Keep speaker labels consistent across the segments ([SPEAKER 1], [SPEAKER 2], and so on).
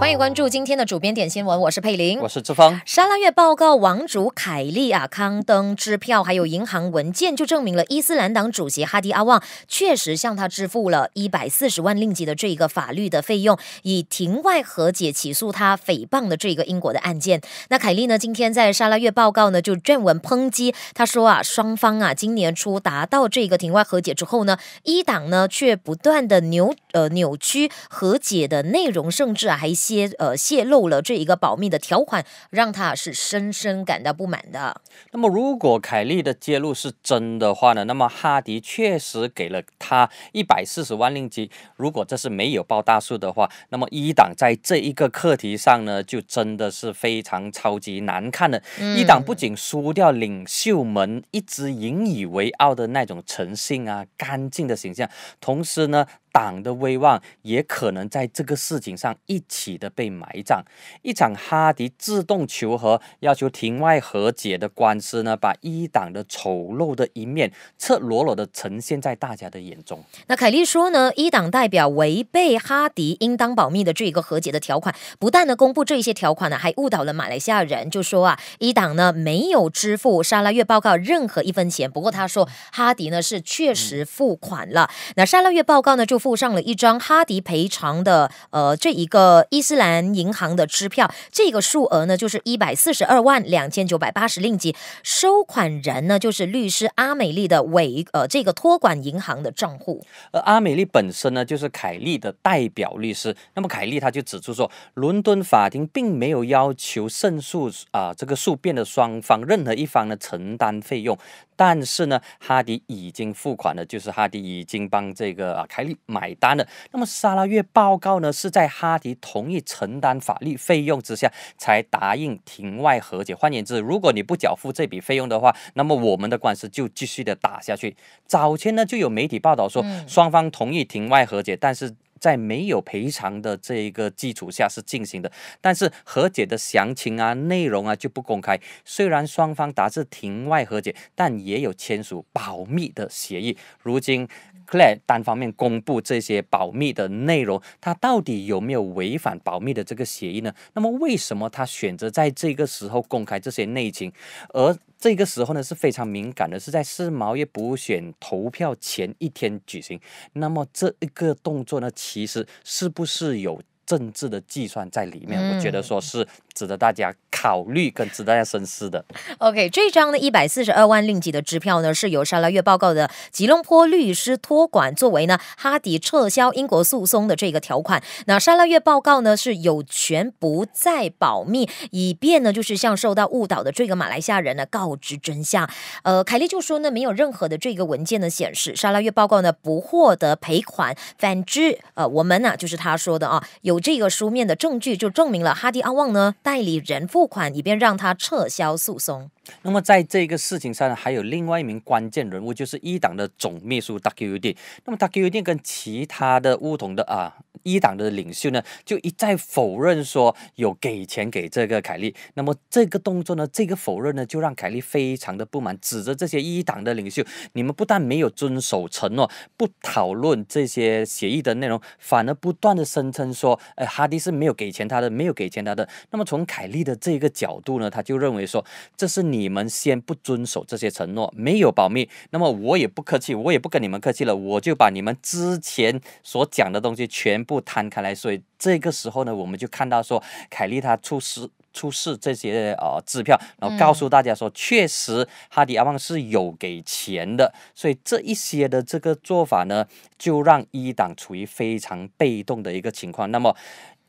[SPEAKER 1] 欢迎关注今天的主编点新闻，我是佩林，我是志芳。沙拉月报告王主凯莉啊，刊登支票还有银行文件就证明了伊斯兰党主席哈迪阿旺确实向他支付了一百四十万令吉的这一个法律的费用，以庭外和解起诉他诽谤的这个英国的案件。那凯莉呢，今天在沙拉月报告呢就撰文抨击，她说啊，双方啊今年初达到这个庭外和解之后呢，伊党呢却不断的扭呃扭曲和解的内容，甚至还。泄呃泄露了这一个保密的条款，让他是深深感到不满的。那么，如
[SPEAKER 2] 果凯利的揭露是真的话呢？那么哈迪确实给了他一百四十万令吉。如果这是没有报大数的话，那么一党在这一个课题上呢，就真的是非常超级难看的。一党不仅输掉领袖们一直引以为傲的那种诚信啊、干净的形象，同时呢。党的威望也可能在这个事情上一起的被埋葬。一场哈迪自动求和、要求庭外和解的官司呢，把一党的丑陋的一面赤裸裸的呈现在大家的眼中。
[SPEAKER 1] 那凯利说呢，一党代表违背哈迪应当保密的这一个和解的条款，不但呢公布这一些条款呢，还误导了马来西亚人，就说啊，一党呢没有支付沙拉月报告任何一分钱。不过他说哈迪呢是确实付款了。那沙拉月报告呢就付。付上了一张哈迪赔偿的呃，这一个伊斯兰银行的支票，这个数额呢就是一百四十二万两千九百八十令吉，收款人呢就是律师阿美丽的委呃这个托管银行的账户。
[SPEAKER 2] 而阿美丽本身呢就是凯利的代表律师，那么凯利他就指出说，伦敦法庭并没有要求胜诉啊这个诉辩的双方任何一方呢承担费用，但是呢哈迪已经付款了，就是哈迪已经帮这个啊凯利。买单的。那么，沙拉月报告呢是在哈迪同意承担法律费用之下才答应庭外和解。换言之，如果你不缴付这笔费用的话，那么我们的官司就继续的打下去。早前呢就有媒体报道说，双方同意庭外和解，但是在没有赔偿的这一个基础下是进行的。但是和解的详情啊、内容啊就不公开。虽然双方达至庭外和解，但也有签署保密的协议。如今。克莱单方面公布这些保密的内容，他到底有没有违反保密的这个协议呢？那么为什么他选择在这个时候公开这些内情？而这个时候呢是非常敏感的，是在世贸业补选投票前一天举行。那么这一个动作呢，其实是不是有政治的计算在里面？我觉得说是。值得大家考虑跟值得大家深思的。
[SPEAKER 1] OK，这张呢一百四十二万令吉的支票呢是由沙拉月报告的吉隆坡律师托管作为呢哈迪撤销英国诉讼的这个条款。那沙拉月报告呢是有权不再保密，以便呢就是向受到误导的这个马来西亚人呢告知真相。呃，凯利就说呢没有任何的这个文件的显示，沙拉月报告呢不获得赔款。反之，呃，我们呢就是他说的啊，有这个书面的证据就证明了哈迪阿旺呢。代理人付款，以便让他撤销诉讼。
[SPEAKER 2] 那么在这个事情上呢，还有另外一名关键人物，就是一党的总秘书 W U D。那么 W U D 跟其他的乌统的啊一党的领袖呢，就一再否认说有给钱给这个凯利。那么这个动作呢，这个否认呢，就让凯利非常的不满，指着这些一党的领袖，你们不但没有遵守承诺，不讨论这些协议的内容，反而不断的声称说，呃，哈迪是没有给钱他的，没有给钱他的。那么从凯利的这个角度呢，他就认为说，这是你。你们先不遵守这些承诺，没有保密，那么我也不客气，我也不跟你们客气了，我就把你们之前所讲的东西全部摊开来。所以这个时候呢，我们就看到说，凯利他出示出示这些呃支票，然后告诉大家说，确实哈迪阿旺是有给钱的。所以这一些的这个做法呢，就让一党处于非常被动的一个情况。那么。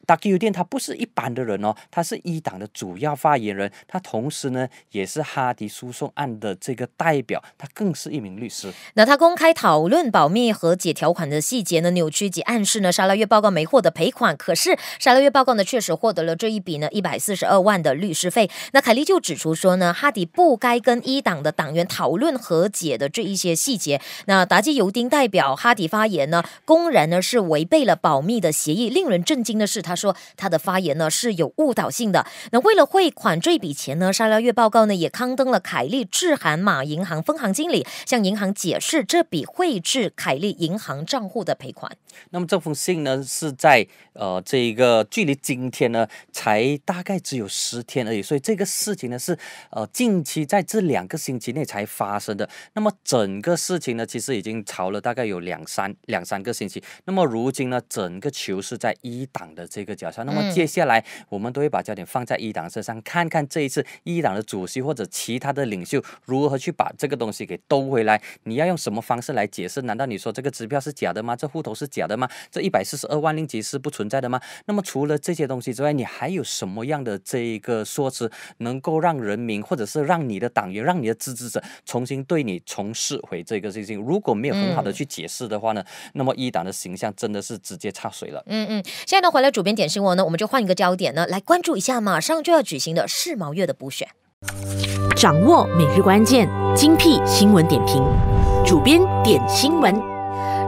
[SPEAKER 2] 达基尤丁他不是一般的人哦，他是一党的主要发言人，他同时呢也是哈迪诉讼案的这个代表，他更是一名律师。
[SPEAKER 1] 那他公开讨论保密和解条款的细节呢，扭曲及暗示呢，沙拉月报告没获得赔款。可是沙拉月报告呢确实获得了这一笔呢一百四十二万的律师费。那凯利就指出说呢，哈迪不该跟一党的党员讨论和解的这一些细节。那达基尤丁代表哈迪发言呢，公然呢是违背了保密的协议。令人震惊的是他。说他的发言呢是有误导性的。那为了汇款这笔钱呢，沙拉月报告呢也刊登了凯利致函马银行分行经理，向银行解释这笔汇至凯利银行账户的赔款。
[SPEAKER 2] 那么这封信呢是在呃这一个距离今天呢才大概只有十天而已，所以这个事情呢是呃近期在这两个星期内才发生的。那么整个事情呢其实已经炒了大概有两三两三个星期。那么如今呢整个球是在一档的这个。个角色。那么接下来，我们都会把焦点放在一党身上，看看这一次一党的主席或者其他的领袖如何去把这个东西给兜回来。你要用什么方式来解释？难道你说这个支票是假的吗？这户头是假的吗？这一百四十二万令吉是不存在的吗？那么除了这些东西之外，你还有什么样的这一个说辞能够让人民或者是让你的党员、让你的支持者重新对你重拾回这个信心？如果没有很好的去解释的话呢，那么一党的形象真的是直接差水了。
[SPEAKER 1] 嗯嗯，现在呢，回来主编。点新闻呢，我们就换一个焦点呢，来关注一下马上就要举行的世毛月的补选。掌握每日关键，精辟新闻点评，主编点新闻。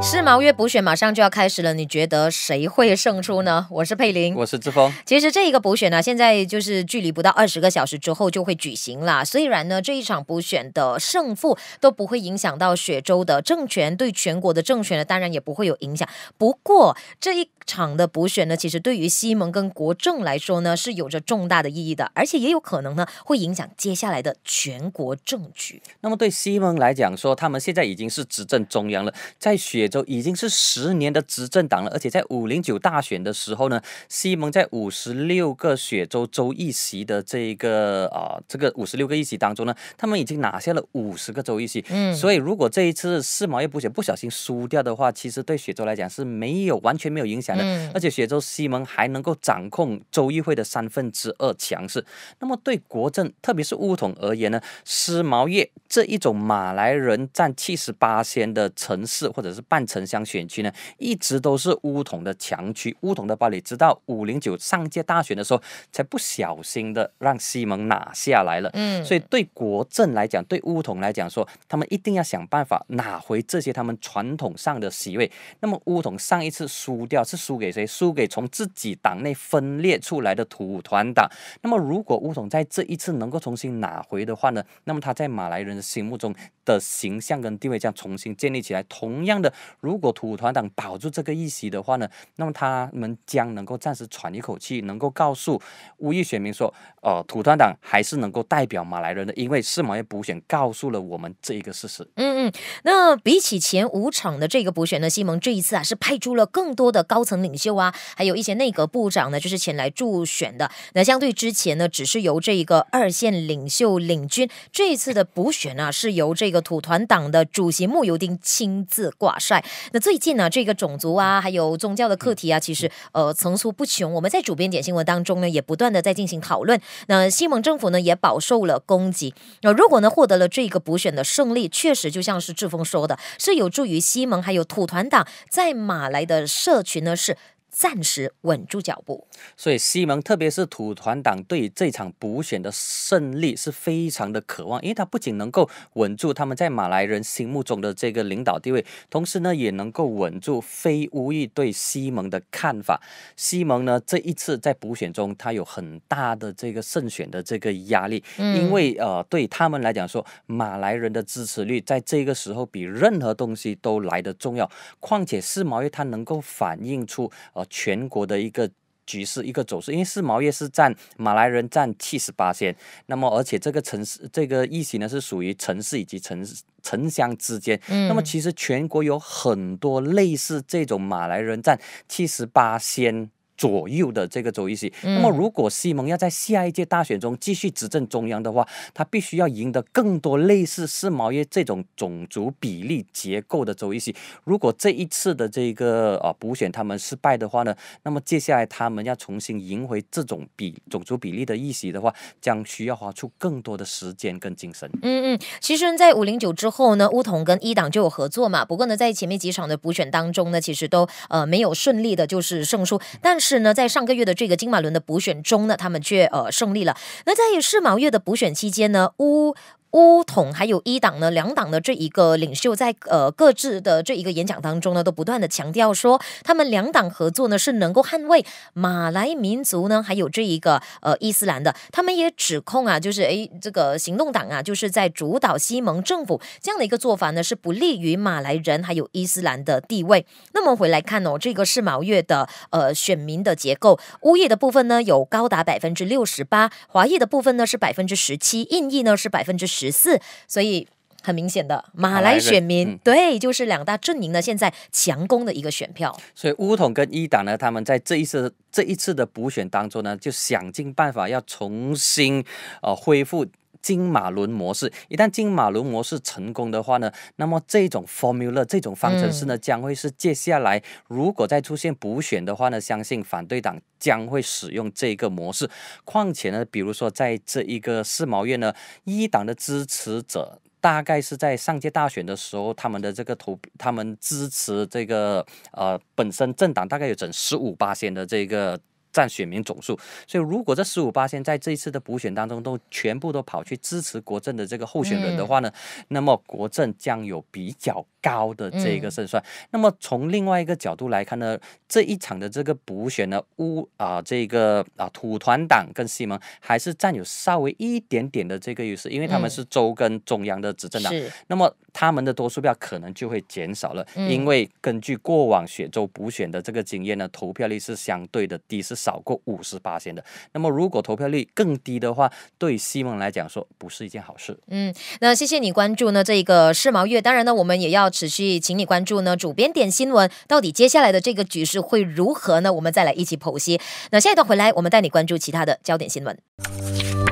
[SPEAKER 1] 世毛月补选马上就要开始了，你觉得谁会胜出呢？我是佩林，我是志峰。其实这一个补选呢，现在就是距离不到二十个小时之后就会举行了。虽然呢，这一场补选的胜负都不会影响到雪州的政权，对全国的政权呢，当然也不会有影响。不过这一。场的补选呢，其实对于西蒙跟国政来说呢，是有着重大的意义的，而且也有可能呢，会影响接下来的全国政局。
[SPEAKER 2] 那么对西蒙来讲说，他们现在已经是执政中央了，在雪州已经是十年的执政党了，而且在五零九大选的时候呢，西蒙在五十六个雪州州议席的这个啊这个五十六个议席当中呢，他们已经拿下了五十个州议席。嗯，所以如果这一次四毛一补选不小心输掉的话，其实对雪州来讲是没有完全没有影响。而且雪州西盟还能够掌控州议会的三分之二强势。那么对国政，特别是乌统而言呢，丝毛叶这一种马来人占七十八先的城市或者是半城乡选区呢，一直都是乌统的强区。乌统的，巴你直到五零九上届大选的时候，才不小心的让西盟拿下来了。嗯，所以对国政来讲，对乌统来讲说，他们一定要想办法拿回这些他们传统上的席位。那么乌统上一次输掉是。输给谁？输给从自己党内分裂出来的土团党。那么，如果乌统在这一次能够重新拿回的话呢？那么，他在马来人心目中的形象跟地位将重新建立起来。同样的，如果土团党保住这个议席的话呢？那么，他们将能够暂时喘一口气，能够告诉乌裔选民说：“呃，土团党还是能够代表马来人的。”因为是马一补选告诉了我们这一个事实。
[SPEAKER 1] 嗯嗯，那比起前五场的这个补选呢，西蒙这一次啊是派出了更多的高层。层领袖啊，还有一些内阁部长呢，就是前来助选的。那相对之前呢，只是由这一个二线领袖领军，这一次的补选呢，是由这个土团党的主席慕尤丁亲自挂帅。那最近呢，这个种族啊，还有宗教的课题啊，其实呃层出不穷。我们在主编点新闻当中呢，也不断的在进行讨论。那西蒙政府呢，也饱受了攻击。那如果呢，获得了这个补选的胜利，确实就像是志峰说的，是有助于西蒙还有土团党在马来的社群呢。是。暂时稳住脚步，
[SPEAKER 2] 所以西蒙，特别是土团党，对这场补选的胜利是非常的渴望，因为他不仅能够稳住他们在马来人心目中的这个领导地位，同时呢，也能够稳住非无裔对西蒙的看法。西蒙呢，这一次在补选中，他有很大的这个胜选的这个压力，因为呃，对他们来讲说，马来人的支持率在这个时候比任何东西都来得重要。况且四毛一，它能够反映出。全国的一个局势、一个走势，因为世毛业是占马来人占七十八先，那么而且这个城市这个疫情呢是属于城市以及城城乡之间，那么其实全国有很多类似这种马来人占七十八先。左右的这个州议席。那么，如果西蒙要在下一届大选中继续执政中央的话，他必须要赢得更多类似世贸叶这种种族比例结构的州议席。如果这一次的这个啊补选他们失败的话呢，那么接下来他们要重新赢回这种比种族比例的议席的话，将需要花出更多的时间跟精神。
[SPEAKER 1] 嗯嗯，其实，在五零九之后呢，乌统跟一党就有合作嘛。不过呢，在前面几场的补选当中呢，其实都呃没有顺利的就是胜出，但是。是呢，在上个月的这个金马伦的补选中呢，他们却呃胜利了。那在世贸月的补选期间呢，乌。乌统还有一党呢，两党的这一个领袖在呃各自的这一个演讲当中呢，都不断的强调说，他们两党合作呢是能够捍卫马来民族呢，还有这一个呃伊斯兰的。他们也指控啊，就是诶这个行动党啊，就是在主导西盟政府这样的一个做法呢，是不利于马来人还有伊斯兰的地位。那么回来看哦，这个是毛越的呃选民的结构，乌裔的部分呢有高达百分之六十八，华裔的部分呢是百分之十七，印裔呢是百分之十。十四，所以很明显的，马来选民对就是两大阵营呢，现在强攻的一个选票。
[SPEAKER 2] 所以乌统跟一党呢，他们在这一次这一次的补选当中呢，就想尽办法要重新呃恢复。金马轮模式，一旦金马轮模式成功的话呢，那么这种 formula 这种方程式呢，将会是接下来如果再出现补选的话呢，相信反对党将会使用这个模式。况且呢，比如说在这一个市毛院呢，一党的支持者大概是在上届大选的时候，他们的这个投，他们支持这个呃本身政党大概有整十五八线的这个。占选民总数，所以如果这十五八仙在这一次的补选当中都全部都跑去支持国政的这个候选人的话呢，那么国政将有比较高的这个胜算。那么从另外一个角度来看呢，这一场的这个补选呢，乌啊这个啊土团党跟西蒙还是占有稍微一点点的这个优势，因为他们是州跟中央的执政党，那么他们的多数票可能就会减少了，因为根据过往选州补选的这个经验呢，投票率是相对的低是。少过五十八千的，那么如果投票率更低的话，对新闻来讲说不是一件好事。
[SPEAKER 1] 嗯，那谢谢你关注呢，这个世茂月，当然呢，我们也要持续请你关注呢。主编点新闻，到底接下来的这个局势会如何呢？我们再来一起剖析。那下一段回来，我们带你关注其他的焦点新闻，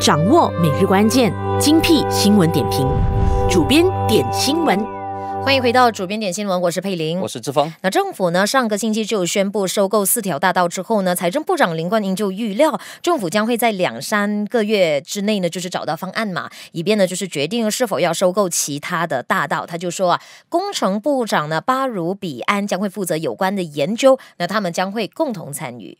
[SPEAKER 1] 掌握每日关键精辟新闻点评，主编点新闻。欢迎回到主编点新闻，我是佩玲，我是志峰。那政府呢？上个星期就宣布收购四条大道之后呢，财政部长林冠英就预料政府将会在两三个月之内呢，就是找到方案嘛，以便呢就是决定是否要收购其他的大道。他就说啊，工程部长呢巴儒比安将会负责有关的研究，那他们将会共同参与。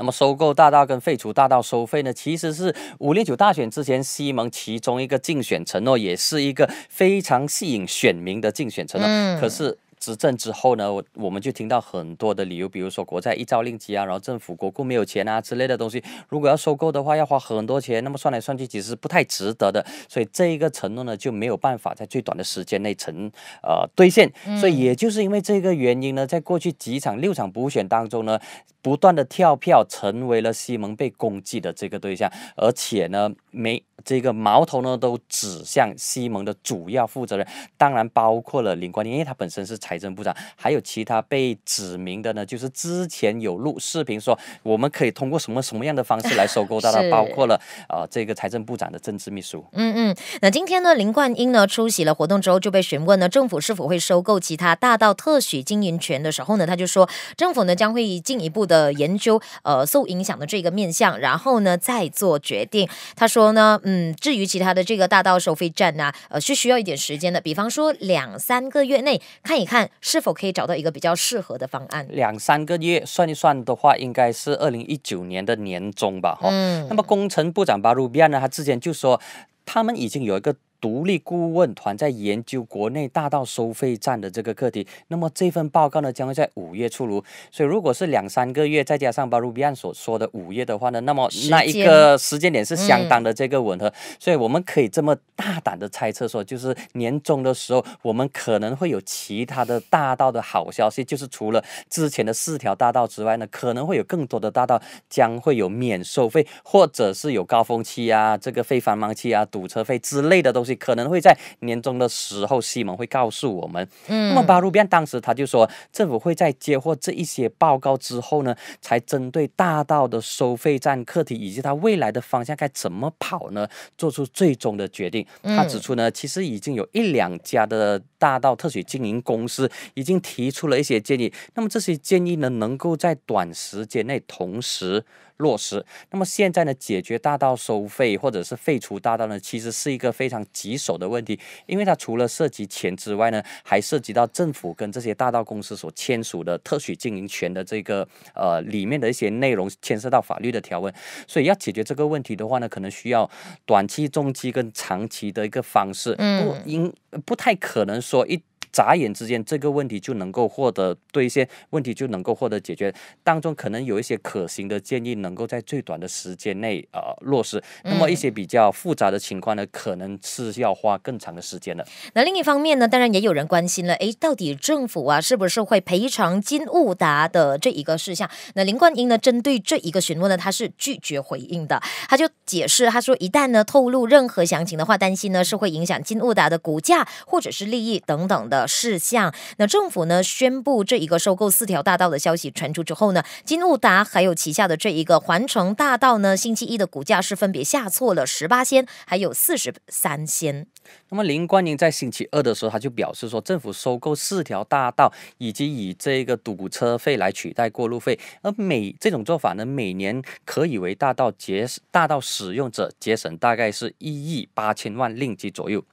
[SPEAKER 2] 那么，收购大道跟废除大道收费呢，其实是五零九大选之前，西蒙其中一个竞选承诺，也是一个非常吸引选民的竞选承诺。可是执政之后呢，我我们就听到很多的理由，比如说国债一招令吉啊，然后政府国库没有钱啊之类的东西。如果要收购的话，要花很多钱，那么算来算去，其实不太值得的。所以这个承诺呢，就没有办法在最短的时间内成呃兑现。所以也就是因为这个原因呢，在过去几场、六场补选当中呢。不断的跳票成为了西蒙被攻击的这个对象，而且呢，没这个矛头呢都指向西蒙的主要负责人，当然包括了林冠英，因为他本身是财政部长，还有其他被指名的呢，就是之前有录视频说我们可以通过什么什么样的方式来收购到的，包括了啊这个财政部长的政治秘书。
[SPEAKER 1] 嗯嗯，那今天呢，林冠英呢出席了活动之后就被询问呢，政府是否会收购其他大道特许经营权的时候呢，他就说政府呢将会以进一步。的研究，呃，受影响的这个面向，然后呢，再做决定。他说呢，嗯，至于其他的这个大道收费站呢，呃，是需要一点时间的，比方说两三个月内看一看是否可以找到一个比较适合的方案。
[SPEAKER 2] 两三个月算一算的话，应该是二零一九年的年中吧，哈。嗯。那么工程部长巴鲁比亚呢，他之前就说他们已经有一个。独立顾问团在研究国内大道收费站的这个课题，那么这份报告呢将会在五月出炉。所以如果是两三个月再加上巴鲁比安所说的五月的话呢，那么那一个时间点是相当的这个吻合。所以我们可以这么大胆的猜测说，就是年终的时候，我们可能会有其他的大道的好消息，就是除了之前的四条大道之外呢，可能会有更多的大道将会有免收费，或者是有高峰期啊、这个非繁忙期啊、堵车费之类的都西。可能会在年终的时候，西蒙会告诉我们。嗯，那么巴鲁便当时他就说，政府会在接获这一些报告之后呢，才针对大道的收费站课题以及它未来的方向该怎么跑呢，做出最终的决定。他指出呢，其实已经有一两家的大道特许经营公司已经提出了一些建议。那么这些建议呢，能够在短时间内同时。落实。那么现在呢，解决大道收费或者是废除大道呢，其实是一个非常棘手的问题，因为它除了涉及钱之外呢，还涉及到政府跟这些大道公司所签署的特许经营权的这个呃里面的一些内容，牵涉到法律的条文，所以要解决这个问题的话呢，可能需要短期、中期跟长期的一个方式，不，应不太可能说一。眨眼之间，这个问题就能够获得兑现，问题就能够获得解决。当中可能有一些可行的建议，能够在最短的时间内呃落实。那么一些比较复杂的情况呢，可能是要花更长的时间的。
[SPEAKER 1] 那另一方面呢，当然也有人关心了，哎，到底政府啊是不是会赔偿金物达的这一个事项？那林冠英呢，针对这一个询问呢，他是拒绝回应的。他就解释他说，一旦呢透露任何详情的话，担心呢是会影响金物达的股价或者是利益等等的。事项，那政府呢宣布这一个收购四条大道的消息传出之后呢，金鹿达还有旗下的这一个环城大道呢，星期一的股价是分别下挫了十八仙，还有四十三仙。
[SPEAKER 2] 那么林冠英在星期二的时候，他就表示说，政府收购四条大道，以及以这个堵车费来取代过路费，而每这种做法呢，每年可以为大道节大道使用者节省大概是一亿八千万令吉左右。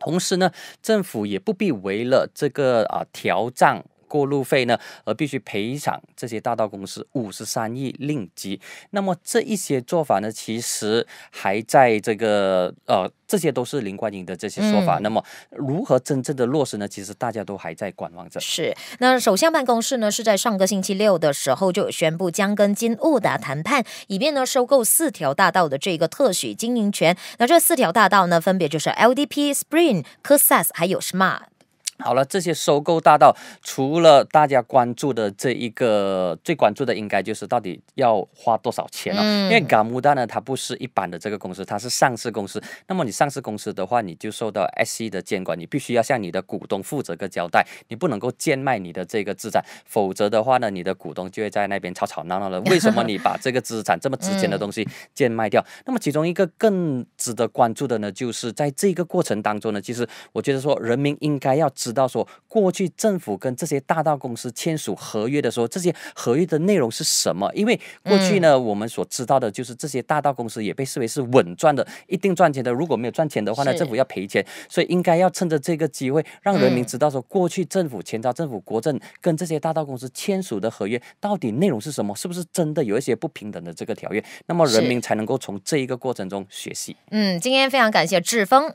[SPEAKER 2] 同时呢，政府也不必为了这个啊调账。过路费呢，而必须赔偿这些大道公司五十三亿令吉。那么这一些做法呢，其实还在这个呃，这些都是林冠英的这些说法。那么如何真正的落实呢？其实大家都还在观望着。是，
[SPEAKER 1] 那首相办公室呢是在上个星期六的时候就宣布将跟金务达谈判，以便呢收购四条大道的这个特许经营权。那这四条大道呢，分别就是 LDP、Spring、Cass 还有 Smart。
[SPEAKER 2] 好了，这些收购大盗，除了大家关注的这一个，最关注的应该就是到底要花多少钱了。因为港务大呢，它不是一般的这个公司，它是上市公司。那么你上市公司的话，你就受到 S E 的监管，你必须要向你的股东负责个交代，你不能够贱卖你的这个资产，否则的话呢，你的股东就会在那边吵吵闹闹了。为什么你把这个资产这么值钱的东西贱卖掉？那么其中一个更值得关注的呢，就是在这个过程当中呢，其实我觉得说人民应该要。知道说，过去政府跟这些大道公司签署合约的时候，这些合约的内容是什么？因为过去呢，我们所知道的就是这些大道公司也被视为是稳赚的，一定赚钱的。如果没有赚钱的话呢，政府要赔钱，所以应该要趁着这个机会，让人民知道说，过去政府、前朝政府、国政跟这些大道公司签署的合约到底内容是什么？是不是真的有一些不平等的这个条约？那么人民才能够从这一个过程中学习。
[SPEAKER 1] 嗯，今天非常感谢志峰。